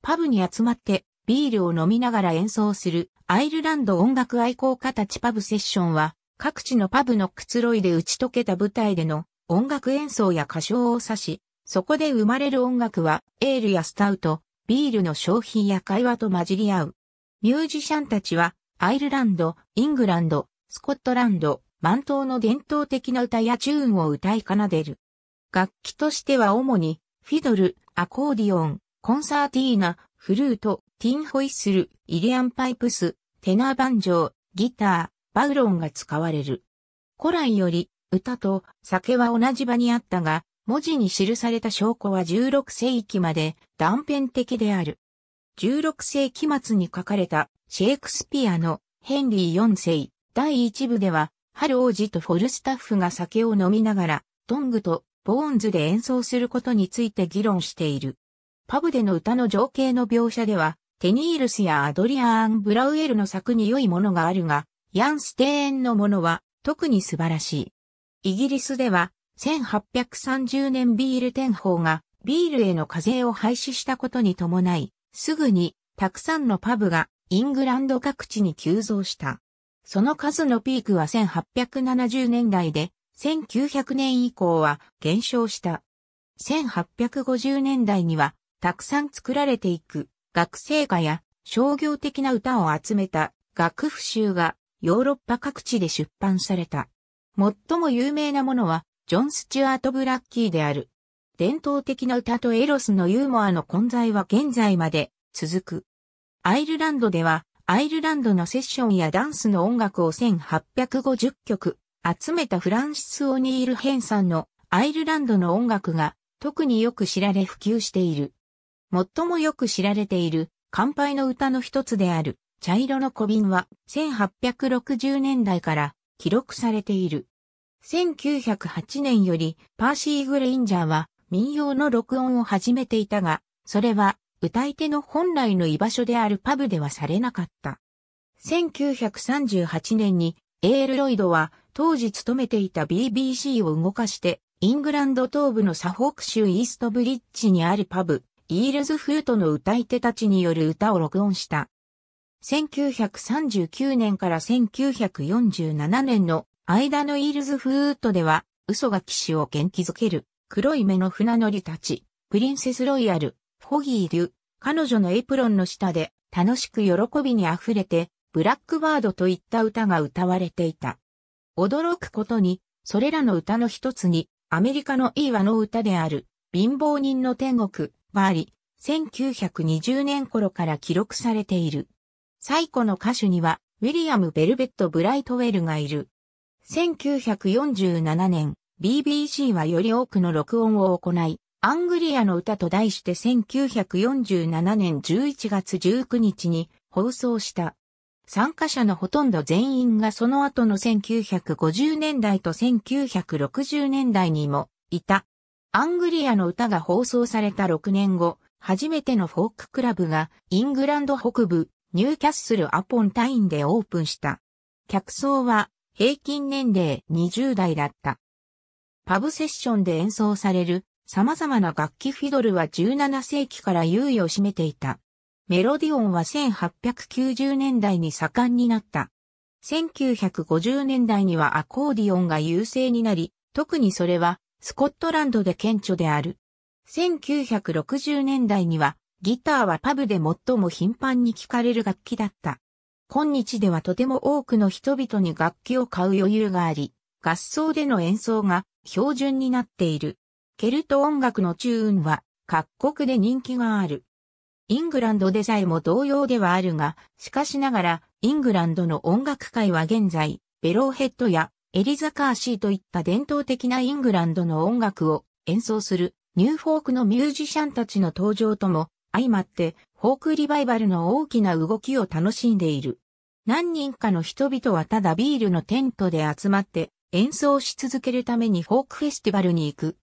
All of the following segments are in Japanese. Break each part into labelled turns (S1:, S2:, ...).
S1: パブに集まってビールを飲みながら演奏するアイルランド音楽愛好家たちパブセッションは各地のパブのくつろいで打ち解けた舞台での音楽演奏や歌唱を指し、そこで生まれる音楽はエールやスタウト、ビールの消費や会話と混じり合う。ミュージシャンたちはアイルランド、イングランド、スコットランド、満島の伝統的な歌やチューンを歌い奏でる。楽器としては主にフィドル、アコーディオン、コンサーティーナ、フルート、ティンホイッスル、イリアンパイプス、テナーバンジョー、ギター、バウロンが使われる。古来より、歌と酒は同じ場にあったが、文字に記された証拠は16世紀まで断片的である。16世紀末に書かれたシェイクスピアのヘンリー4世第1部では、ハル王子とフォルスタッフが酒を飲みながら、トングとボーンズで演奏することについて議論している。パブでの歌の情景の描写では、テニールスやアドリアーン・ブラウエルの作に良いものがあるが、ヤン・ステーンのものは特に素晴らしい。イギリスでは、1830年ビール天法がビールへの課税を廃止したことに伴い、すぐにたくさんのパブがイングランド各地に急増した。その数のピークは1870年代で、1900年以降は減少した。1850年代にはたくさん作られていく学生歌や商業的な歌を集めた楽譜集がヨーロッパ各地で出版された。最も有名なものはジョン・スチュアート・ブラッキーである。伝統的な歌とエロスのユーモアの混在は現在まで続く。アイルランドではアイルランドのセッションやダンスの音楽を1850曲集めたフランシス・オニール・ヘンさんのアイルランドの音楽が特によく知られ普及している。最もよく知られている乾杯の歌の一つである茶色の小瓶は1860年代から記録されている。1908年よりパーシー・グレインジャーは民謡の録音を始めていたが、それは歌い手の本来の居場所であるパブではされなかった。1938年にエール・ロイドは当時勤めていた BBC を動かしてイングランド東部のサフォーク州イーストブリッジにあるパブ、イールズフートの歌い手たちによる歌を録音した。1939年から1947年の間のイールズフートでは、嘘が騎士を元気づける、黒い目の船乗りたち、プリンセスロイヤル、フォギー・デュ、彼女のエプロンの下で、楽しく喜びに溢れて、ブラックバードといった歌が歌われていた。驚くことに、それらの歌の一つに、アメリカのいい和の歌である、貧乏人の天国、があり、1920年頃から記録されている。最古の歌手には、ウィリアム・ベルベット・ブライトウェルがいる。1947年、BBC はより多くの録音を行い、アングリアの歌と題して1947年11月19日に放送した。参加者のほとんど全員がその後の1950年代と1960年代にもいた。アングリアの歌が放送された6年後、初めてのフォーククラブがイングランド北部ニューキャッスルアポンタインでオープンした。客層は平均年齢20代だった。パブセッションで演奏される様々な楽器フィドルは17世紀から優位を占めていた。メロディオンは1890年代に盛んになった。1950年代にはアコーディオンが優勢になり、特にそれはスコットランドで顕著である。1960年代にはギターはパブで最も頻繁に聴かれる楽器だった。今日ではとても多くの人々に楽器を買う余裕があり、合奏での演奏が標準になっている。ケルト音楽のチューンは各国で人気がある。イングランドでさえも同様ではあるが、しかしながら、イングランドの音楽界は現在、ベローヘッドやエリザ・カーシーといった伝統的なイングランドの音楽を演奏するニューフォークのミュージシャンたちの登場とも相まってフォークリバイバルの大きな動きを楽しんでいる。何人かの人々はただビールのテントで集まって演奏し続けるためにフォークフェスティバルに行く。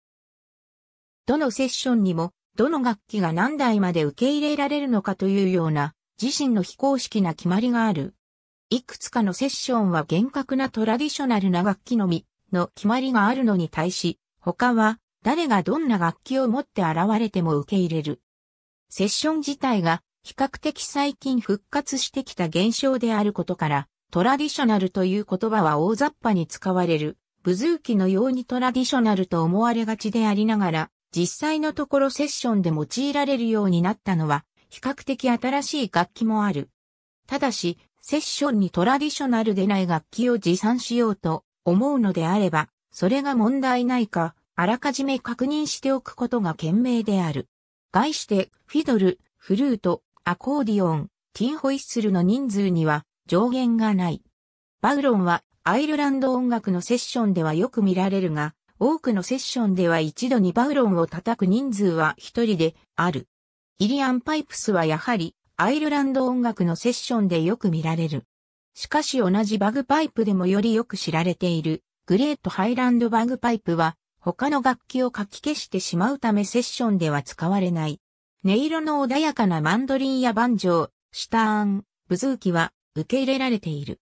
S1: どのセッションにもどの楽器が何台まで受け入れられるのかというような自身の非公式な決まりがある。いくつかのセッションは厳格なトラディショナルな楽器のみの決まりがあるのに対し、他は誰がどんな楽器を持って現れても受け入れる。セッション自体が比較的最近復活してきた現象であることから、トラディショナルという言葉は大雑把に使われる、ブズーキのようにトラディショナルと思われがちでありながら、実際のところセッションで用いられるようになったのは、比較的新しい楽器もある。ただし、セッションにトラディショナルでない楽器を持参しようと思うのであれば、それが問題ないか、あらかじめ確認しておくことが賢明である。概して、フィドル、フルート、アコーディオン、ティンホイッスルの人数には上限がない。バウロンはアイルランド音楽のセッションではよく見られるが、多くのセッションでは一度にバウロンを叩く人数は一人である。イリアン・パイプスはやはりアイルランド音楽のセッションでよく見られる。しかし同じバグパイプでもよりよく知られているグレートハイランドバグパイプは他の楽器をかき消してしまうためセッションでは使われない。音色の穏やかなマンドリンやバンジョー、シターン、ブズーキは受け入れられている。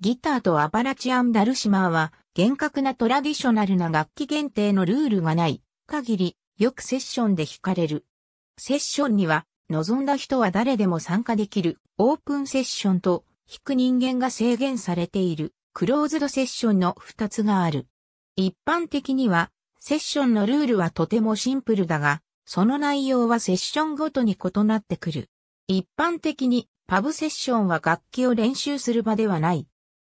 S1: ギターとアパラチアンダルシマーは厳格なトラディショナルな楽器限定のルールがない限りよくセッションで弾かれる。セッションには望んだ人は誰でも参加できるオープンセッションと引く人間が制限されているクローズドセッションの2つがある。一般的にはセッションのルールはとてもシンプルだが、その内容はセッションごとに異なってくる。一般的にパブセッションは楽器を練習する場ではない。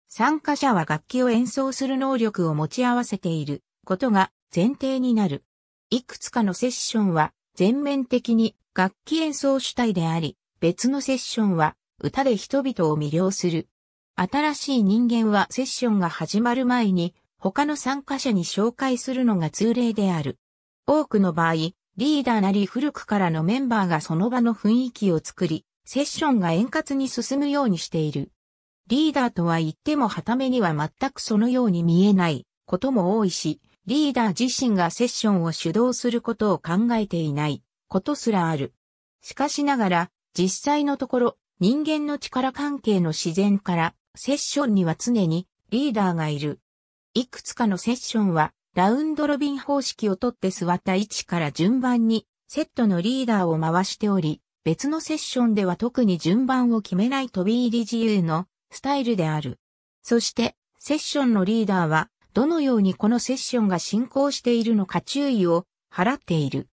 S1: 参加者は楽器を演奏する能力を持ち合わせていることが前提になる。いくつかのセッションは全面的に楽器演奏主体であり、別のセッションは歌で人々を魅了する。新しい人間はセッションが始まる前に他の参加者に紹介するのが通例である。多くの場合、リーダーなり古くからのメンバーがその場の雰囲気を作り、セッションが円滑に進むようにしている。リーダーとは言ってもはためには全くそのように見えないことも多いし、リーダー自身がセッションを主導することを考えていない。ことすらある。しかしながら、実際のところ、人間の力関係の自然から、セッションには常にリーダーがいる。いくつかのセッションは、ラウンドロビン方式をとって座った位置から順番に、セットのリーダーを回しており、別のセッションでは特に順番を決めない飛び入り自由のスタイルである。そして、セッションのリーダーは、どのようにこのセッションが進行しているのか注意を払っている。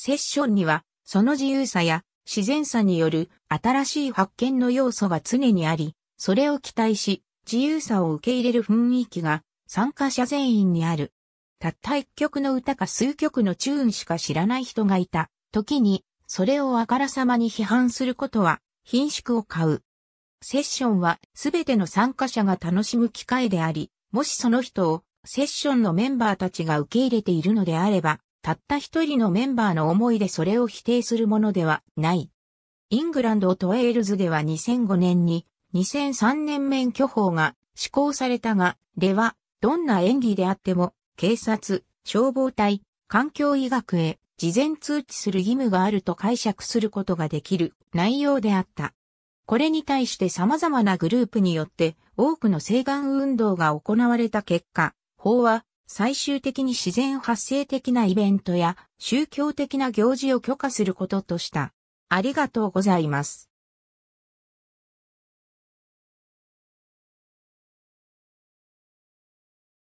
S1: セッションには、その自由さや自然さによる新しい発見の要素が常にあり、それを期待し、自由さを受け入れる雰囲気が参加者全員にある。たった一曲の歌か数曲のチューンしか知らない人がいた時に、それをあからさまに批判することは、品縮を買う。セッションはすべての参加者が楽しむ機会であり、もしその人をセッションのメンバーたちが受け入れているのであれば、たった一人のメンバーの思いでそれを否定するものではない。イングランドとウェールズでは2005年に2003年免許法が施行されたが、では、どんな演技であっても、警察、消防隊、環境医学へ事前通知する義務があると解釈することができる内容であった。これに対して様々なグループによって多くの請願運動が行われた結果、法は最終的に自然発生的なイベントや宗教的な行事を許可することとした。ありがとうございます。